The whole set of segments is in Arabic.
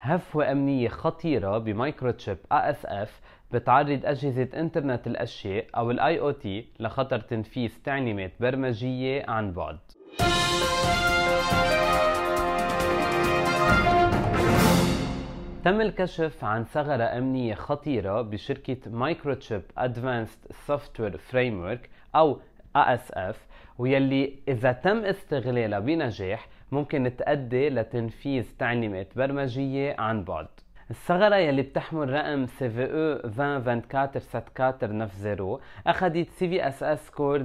هفوة أمنية خطيرة بمايكروتشيب ASF بتعرض أجهزة إنترنت الأشياء أو الـ IoT لخطر تنفيذ تعليمات برمجية عن بعد. تم الكشف عن ثغرة أمنية خطيرة بشركة مايكروتشيب Advanced Software Framework أو ASF ويلي إذا تم استغلالها بنجاح ممكن تؤدي لتنفيذ تعليمات برمجية عن بعد الثغرة يلي بتحمل رقم CVE 2024-7490 أخذت CVSS score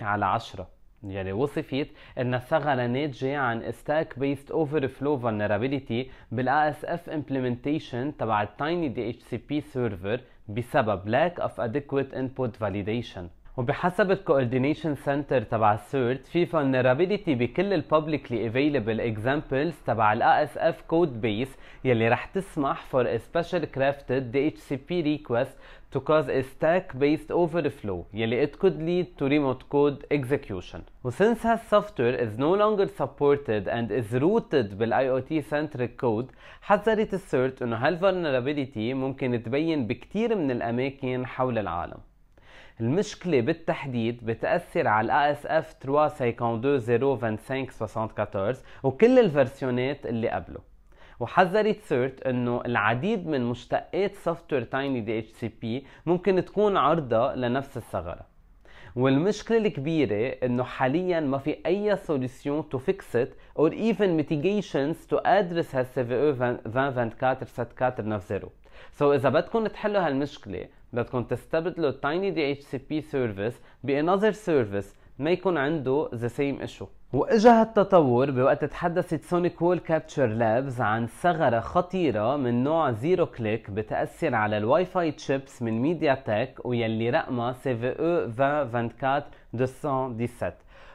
9.5 على 10 يعني وصفت أن الثغرة ناتجة عن Stack Based Overflow Vulnerability بال ASF Implementation تبع ال Tiny DHCP Server بسبب lack of adequate input validation وبحسب الكوردينيشن سنتر تبع السيرت في vulnerability بكل الببليكلي available examples تبع ال ASF code base يلي رح تسمح for a special crafted DHCP request to cause a stack based overflow يلي it could lead to remote code execution وsince هالsoftware is no longer supported and is rooted بال IoT centric code حذرت السيرت انه هالvulnerability ممكن تبين بكتير من الاماكن حول العالم المشكلة بالتحديد بتأثر على الاي اس اف 352.025.74 وكل الفيرسيونات اللي قبله وحذرت سيرت انه العديد من مشتقات سوفت وير تايني دي اتش سي بي ممكن تكون عرضة لنفس الثغرة والمشكله الكبيره انه حاليا ما في اي سوليسيون تو فيكس ات اور ايفن ميتيجيشنز تو ادرس في او 2024 ستكاتر صفر سو اذا بدكم تحلوا هالمشكله بدكم تستبدلوا تايني دي اتش سي بي سيرفيس بانذر سيرفيس ما يكون عنده ذا سيم ايشو واجا هالتطور بوقت تحدثت سونيك وول كابتشر لابز عن ثغرة خطيرة من نوع زيرو كليك بتأثر على الواي فاي تشيبس من ميديا تك ويلي رقمها سي في او 2024 217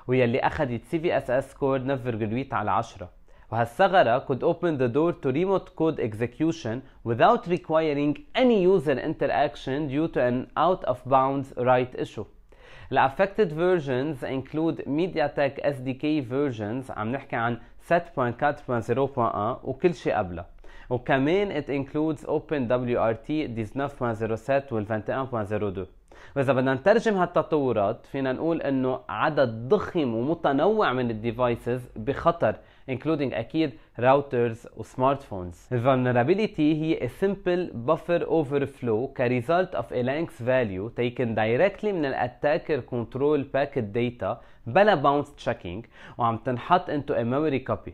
ويلي أخذت سي في اس اس كود 9.8 على 10 وهالثغرة could open the door to remote code execution without requiring any user interaction due to an out of bounds write issue The affected versions include MediaTek SDK versions عم نحكي عن 7.4.0.1 وكل شيء قبلها وكمان it includes OpenWRT 19.07 وال 21.02 وإذا بدنا نترجم هالتطورات فينا نقول إنه عدد ضخم ومتنوع من الديفايسز بخطر including أكيد routers وسمارت فونز. Vulnerability هي a simple buffer overflow ك result of a length value taken directly من attacker control packet data بلا bounce checking وعم تنحط into a memory copy.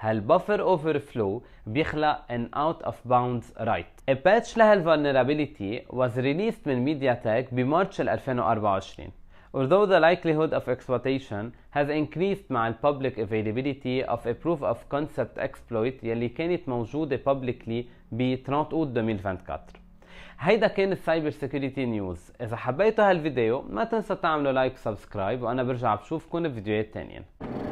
هالبفر اوفر فلو بيخلق ان اوت اوف باوندز right. A patch واز was released من MediaTek بمارش 2024. Although the likelihood of exploitation has increased مع ال public availability of a proof of concept exploit يلي كانت موجودة publicly ب 30 اوت 2024. هيدا كان السايبر سيكيورتي نيوز، إذا حبيتوا هالفيديو ما تنسوا تعملوا لايك وسبسكرايب وأنا برجع بشوفكم بفيديوهات تانية.